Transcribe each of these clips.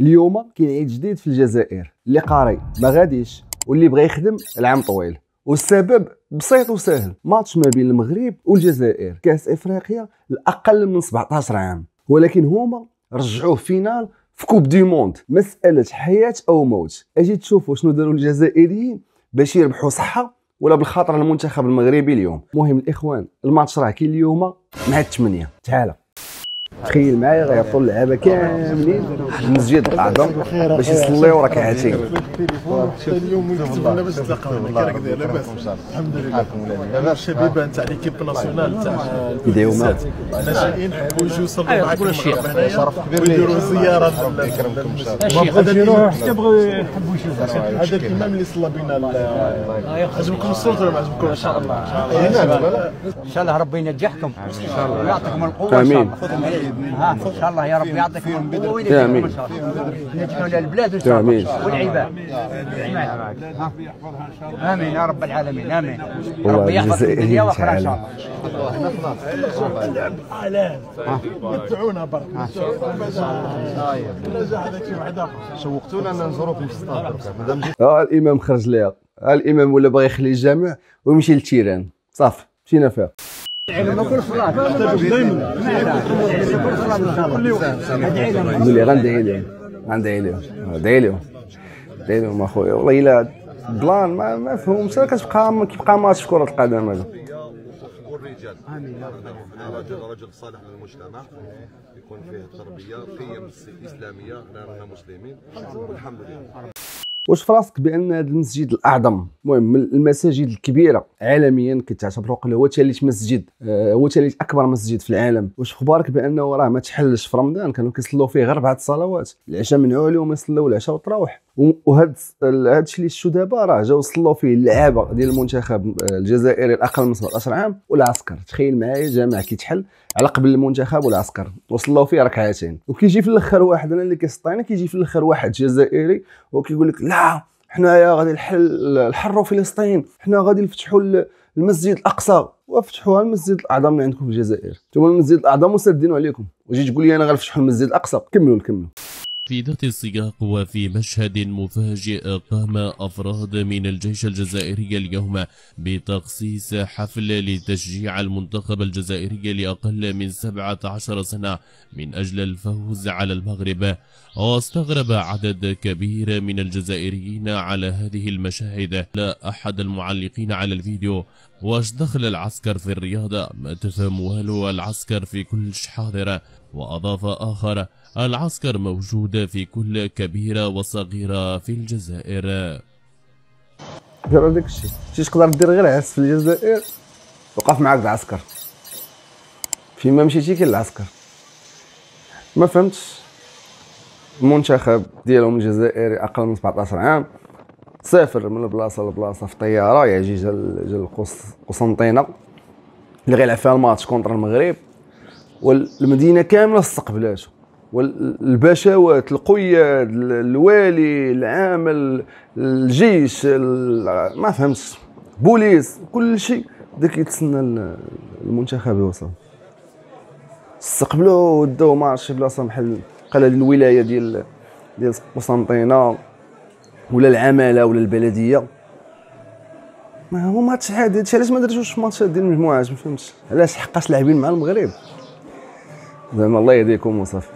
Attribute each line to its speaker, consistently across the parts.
Speaker 1: اليوم كاين عيد جديد في الجزائر اللي قاري ما غاديش واللي بغى يخدم العام طويل والسبب بسيط وسهل ماتش ما بين المغرب والجزائر كاس افريقيا الاقل من 17 عام ولكن هما رجعوه فينال في كوب دي موند مساله حياه او موت اجي تشوفوا شنو داروا الجزائريين باش يربحوا صحه ولا بالخاطر المنتخب المغربي اليوم مهم الاخوان الماتش راه كاين اليوم مع الثمانيه تعالوا تخيل معايا غيعطوا اللعابه كاملين آه. المسجد الاعظم باش يصليو ركعتين
Speaker 2: اليوم كتبنا باش تلاقاونا كي لاباس الحمد لله الشبيبه نتاع ليكيب ناسيونال تاع البيديوما حنا جايين حبوا يجوا يصلوا أيوة، معكم شرف كبير ويديروا زياره الله يكرمكم ان يروحوا حتى بغاو يحبوا يشوفوا هذا الامام اللي صلى بنا عجبكم الصوت ولا ما عجبكمش ان شاء الله إيه، نعم. ان شاء الله ربي ينجحكم
Speaker 3: ويعطيكم القوه ان شاء الله قريب ان شاء الله يا رب يعطيك القوه امين
Speaker 1: نجحوا للبلاد ان شاء الله والعباد امين يا رب العالمين امين رب يحفظ الدنيا ان شاء الله
Speaker 2: اعلان متعونا برك شوقتونا ان نزوروا في السطاد
Speaker 1: اه الامام خرج ليها الامام ولا بغى يخلي الجامع ويمشي للتيران صافي مشينا فيها يقول لي غندعي لهم غندعي لهم غندعي لهم غندعي لهم اخويا والله الا بلان ما ما فهمش كتبقى كيبقى ماتش في كره القدم هذا رجل رجل صالح للمجتمع يكون فيه تربيه قيم الاسلاميه لاننا
Speaker 2: مسلمين والحمد
Speaker 1: لله واش فراسك بان هذا المسجد الاعظم المهم المساجد الكبيره عالميا كتعتبر قليل هو ثالث مسجد آه، هو ثالث اكبر مسجد في العالم واش خبارك بانه راه ما تحلش في رمضان كانوا كيصلوا فيه غير بعض الصلوات العشاء منعوا عليهم يصلوا العشاء وتراوح وهاد هاد الشيء اللي شفتو دابا راه جا وصلوا فيه اللعابه ديال المنتخب آه، الجزائري الاقل من 17 عام والعسكر تخيل معايا جامع كيتحل على قبل المنتخب والعسكر وصلوا فيه ركعتين وكيجي في الاخر واحد انا اللي كيسطينا كيجي في الاخر واحد جزائري وكيقول لك لا حنايا غادي نحل نحروا فلسطين حنا غادي نفتحوا المسجد الاقصى وفتحوها المسجد الاعظم اللي عندكم في الجزائر انتم المسجد الاعظم وسادينوا عليكم وجيت تقول لي انا غنفتحوا المسجد الاقصى كملوا كملوا في ذات السياق وفي مشهد مفاجئ قام أفراد من الجيش الجزائري اليوم بتخصيص حفل لتشجيع المنتخب الجزائري لأقل من 17 سنة من أجل الفوز على المغرب واستغرب عدد كبير من الجزائريين على هذه المشاهد لا أحد المعلقين على الفيديو واش دخل العسكر في الرياضة ما تفهم والو العسكر في كل حاضرة وأضاف آخر العسكر موجود في كل كبيرة وصغيرة في الجزائر دير هذاك الشيء شي تقدر دير غير عس في الجزائر وقف معاك العسكر فيما مشيتي كاين العسكر ما فهمتش المنتخب ديالهم الجزائري اقل من 17 عام سافر من بلاصه لبلاصه في طياره يعجي جا قسنطينه اللي غيلعب فيها الماتش كونتر المغرب والمدينه كامله استقبلاته والباشوات القياد الوالي العامل الجيش ما فهمتش بوليس كل شيء بدا كيتسنى المنتخب يوصل استقبلوه وداوه ما عرفتش شي بلاصه بحال قال هذه الولايه ديال ديال قسنطينه ولا العماله ولا البلديه ما هو ماتش عادي هادشي علاش ما درتوش ماتشات ديال المجموعات ما فهمتش علاش حقاش لاعبين مع المغرب زعما الله يهديكم وصافي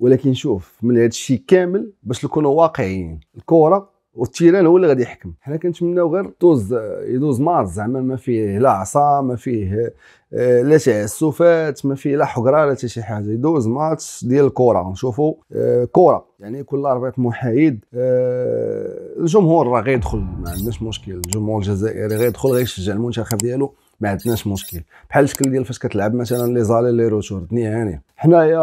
Speaker 1: ولكن شوف من هذا الشيء كامل باش نكونوا واقعيين الكره والتيران هو اللي غادي يحكم حنا كنتمناو غير دوز يدوز ماتش زعما ما فيه لا عصا ما فيه آه، لا تعسفات ما فيه لا حقره لا شي حاجه يدوز ماتش ديال الكره نشوفوا آه، كره يعني كل رباط محايد آه، الجمهور راه غيدخل ما عندناش مشكل الجمهور الجزائري غيدخل غيشجع المنتخب ديالو ما عندناش مشكل بحال الشكل ديال فاش كتلعب مثلا لي زالي لي روتور دنيا يعني. هانيه حنايا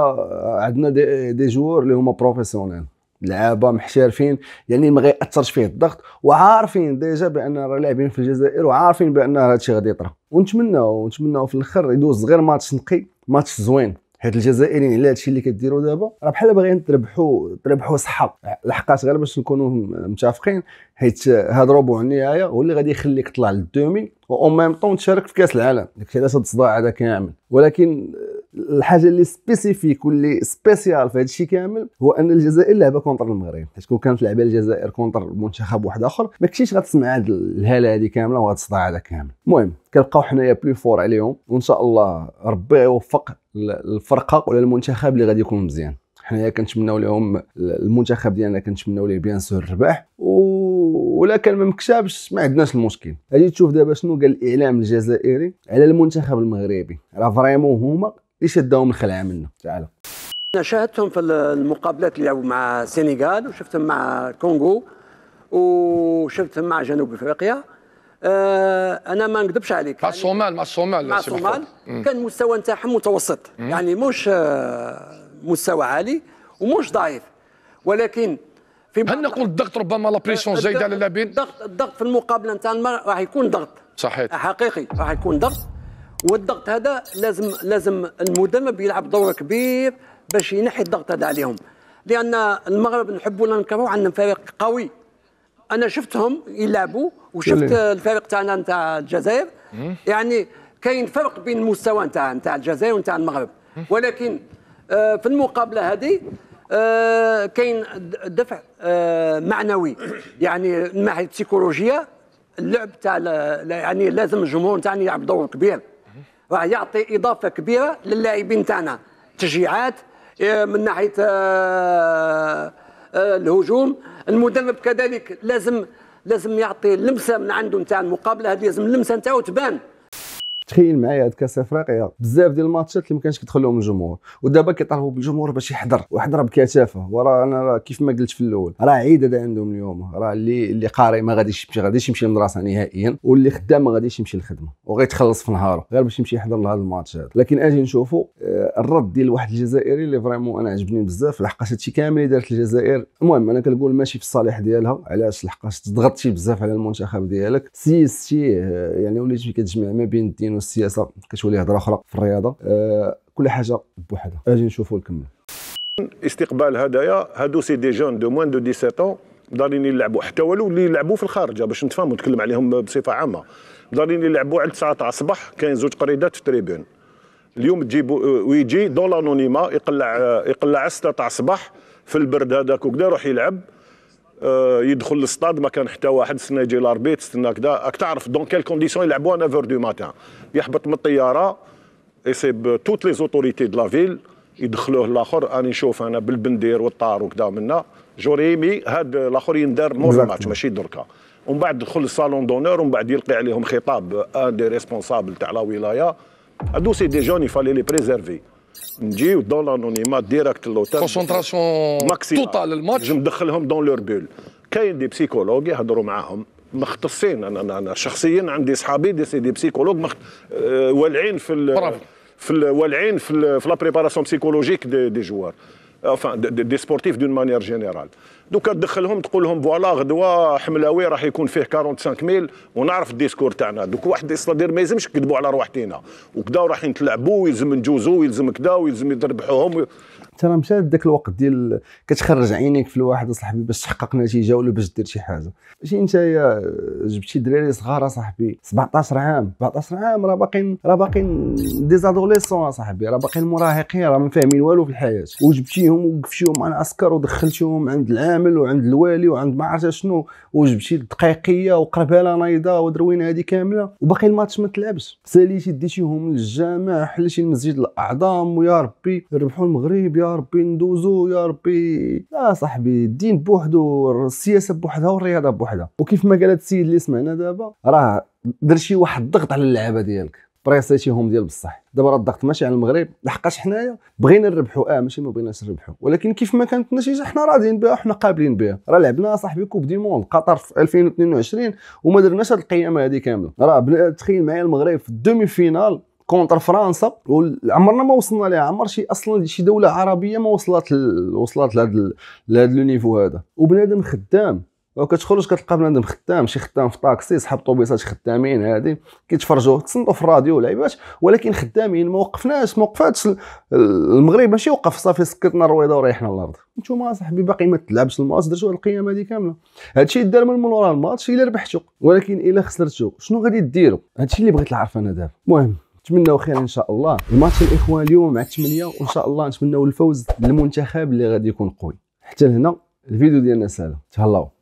Speaker 1: عندنا دي, دي جوور اللي هما بروفيسيونيل لعابه محترفين يعني ما غياثرش فيه الضغط وعارفين ديجا بان راه لاعبين في الجزائر وعارفين بان هادشي غادي يطرا ونتمناو ونتمناو في الاخر يدوز غير ماتش نقي ماتش زوين حيت الجزائريين على هادشي اللي كديروا دابا راه بحال باغيين تربحوا تربحوا صحه لحقاش غير باش نكونوا متفقين حيت هاد ربع النهايه هو اللي غادي يخليك تطلع للدومي اون ميم طون تشارك في كاس العالم داكشي علاش هاد الصداع هذا كامل ولكن الحاجه اللي سبيسيفيك واللي سبيسيال في هذا الشيء كامل هو ان الجزائر لعبه كونتر المغرب حيت كون كانت لعبه الجزائر كونتر منتخب واحد اخر ما كنتيش غتسمع هاد الهاله هذه كامله وغتصدع الصداع هذا كامل المهم كنبقاو حنايا بلو فور عليهم وان شاء الله ربي يوفق الفرقه ولا المنتخب اللي غادي يكون مزيان حنايا كنتمناو لهم المنتخب ديالنا كنتمناو ليه بيان سور الربح ولا كان ما مكتابش ما عندناش المشكل غادي تشوف دابا شنو قال الاعلام الجزائري على المنتخب المغربي راه فريمون هما الدوم الخلع منه تعال
Speaker 3: انا شاهدتهم في المقابلات اللي لعبوا مع السنغال وشفتهم مع الكونغو وشفتهم مع جنوب افريقيا آه انا ما نكذبش عليك مع يعني الصومال مع الصومال مع الصومال كان المستوى نتاعهم متوسط مم. يعني مش آه، مستوى عالي ومش ضعيف ولكن في هل نقول الضغط ربما لا بريسيون زايده على اللاعبين الضغط الضغط في المقابله نتاع راح يكون ضغط صحيح حقيقي راح يكون ضغط والضغط هذا لازم لازم المدرب يلعب دور كبير باش ينحي الضغط هذا عليهم لان المغرب نحبوا ولا نكرهوا عندنا فريق قوي انا شفتهم يلعبوا وشفت الفريق تاعنا نتاع الجزائر يعني كاين فرق بين المستوى نتاع نتاع الجزائر ونتاع المغرب ولكن آه، في المقابله هذه آه، كاين دفع آه، معنوي يعني من ناحيه السيكولوجيه اللعب تاع يعني لازم الجمهور تاعنا يلعب دور كبير راه يعطي اضافه كبيره للاعبين تاعنا تشجيعات آه، من ناحيه آه، آه، الهجوم المدرب كذلك لازم لازم يعطي لمسه من عنده نتاع المقابله هذه لازم اللمسه نتاعو تبان
Speaker 1: تخيل معايا هاد كاس افريقيا بزاف ديال الماتشات اللي ما كانش كيدخل لهم الجمهور ودابا كيطالبوا بالجمهور باش يحضر ويحضر بكثافه وراه انا راه كيف ما قلت في الاول راه عيد هذا عندهم اليوم راه اللي اللي قاري ما غاديش يمشي غاديش يمشي للمدرسه نهائيا واللي خدام ما غاديش يمشي للخدمه وغيتخلص في نهاره غير باش يمشي يحضر لهذا الماتش هذا لكن اجي نشوفوا آه، الرد ديال واحد الجزائري اللي فريمون انا عجبني بزاف لحقاش هادشي كامل اللي دارت الجزائر المهم انا كنقول ماشي في الصالح ديالها علاش لحقاش تضغطتي بزاف على المنتخب ديالك سيستي آه، يعني وليتي كتجمع ما بين الدين التمرين والسياسه كتولي هضره اخرى في الرياضه أه كل حاجه بوحدها اجي نشوفوا نكملوا
Speaker 2: استقبال هدايا هادو سي دي جون دو موان دو 17 دارين يلعبوا حتى ولو اللي يلعبوا في الخارج باش نتفاهموا نتكلم عليهم بصفه عامه دارين يلعبوا على 9 تاع الصباح كاين زوج قريدات في التريبون اليوم تجيبوا آه، ويجي دون لانونيما يقلع آه، يقلع 6 تاع الصباح في البرد هذاك وكذا يروح يلعب آه، يدخل للستاد ما كان حتى واحد تستنى يجي لاربيت تستنى كذا راك تعرف دون كيل كونديسيون يلعبوا 9 دو ماتان يحبط من الطياره يصيب توت لي زوتوريتي دو لا فيل يدخلوه الاخر راني نشوف انا بالبندير والطار وكذا منا جوريمي هاد الاخر يندار مور الماتش ماشي دركا ومن بعد دخل الصالون دونور ومن بعد يلقي عليهم خطاب ان دي ريسبونسابل تاع لا ولايه هادو سي دي جون يفالي لي بريزيرفي نجيو دون لانونيمات ديريكت لوتيل كونسونتراسيون توتال الماتش نجم ندخلهم دون لور بول كاين دي بسيكولوج يهضروا معاهم مختصين انا انا شخصيا عندي صحابي دي سي دي بسيكولوج مخت... والعين في ال... في ال... والعين في ال... في لا بريباراسيون بسيكولوجيك دي, دي جوار enfin, des sportifs d'une manière générale. دوكا تدخلهم تقول لهم فوالا غدوا حملاوي راح يكون فيه 45 ميل ونعرف الديسكور تاعنا دوك واحد يستدير ما يلزمش نكذبوا على رواحتينا وكدا راح نتلعبوا ويلزم نجوزوا ويلزم كدا ويلزم يربحوهم
Speaker 1: انت راه مشى داك الوقت ديال كتخرج عينيك في الواحد اصاحبي باش تحقق نتيجه ولا باش دير شي حاجه ماشي انت جبتي دراري صغار اصاحبي 17 عام 17 عام راه باقيين راه باقيين ديزادوليسون اصاحبي راه باقيين مراهقين راه ما فاهمين والو في الحياه وجبتيهم وقفتيهم مع العسكر ودخلتيهم عند العامل وعند الوالي وعند ما عرفت شنو وجبتي الدقيقيه وقرباله نايضه ودروينه هذه كامله وباقي الماتش ما تلعبش ساليتي ديتيهم للجامع حلتي المسجد الاعظم ويا ربي ربحوا المغرب يا يا ربي ندوزو يا ربي لا صاحبي الدين بوحدو السياسه بوحدها والرياضه بوحدها وكيف ما قالت السيد اللي سمعنا دابا راه در شي واحد الضغط على اللعبه ديالك بريسيتيهم ديال بصح دابا راه الضغط ماشي على المغرب لحقاش حنايا بغينا نربحوا اه ماشي ما بغيناش نربحوا ولكن كيف ما كانت النتيجه حنا راضيين بها حنا قابلين بها راه لعبنا صاحبي كوب دي موند قطر في 2022 وما درناش هاد القيامه هذه كامله راه تخيل معايا المغرب في الدومي فينال كونتر فرنسا عمرنا ما وصلنا لها عمر شي اصلا شي دوله عربيه ما وصلت وصلت لهذا لهذا لو نيفو هذا وبنادم خدام وكتخرج كتلقى بنادم خدام شي خدام في طاكسي صحاب طوبيسات خدامين هادي كيتفرجوا تصنتوا في الراديو لعيبات ولكن خدامين ما وقفناش ما وقفاتش المغرب ماشي وقف صافي سكتنا الرويضه وريحنا الارض نتوما صاحبي باقي ما تلعبش الماتش درتو القيامه هادي كامله هادشي دار من مورا الماتش الا ربحتو ولكن الا خسرتو شنو غادي ديروا هادشي اللي بغيت نعرف انا دابا المهم نتمناو خير ان شاء الله الماتش الاخوان اليوم مع 8 وان شاء الله نتمناو الفوز للمنتخب اللي غادي يكون قوي حتى لهنا الفيديو ديالنا سالا تهلاو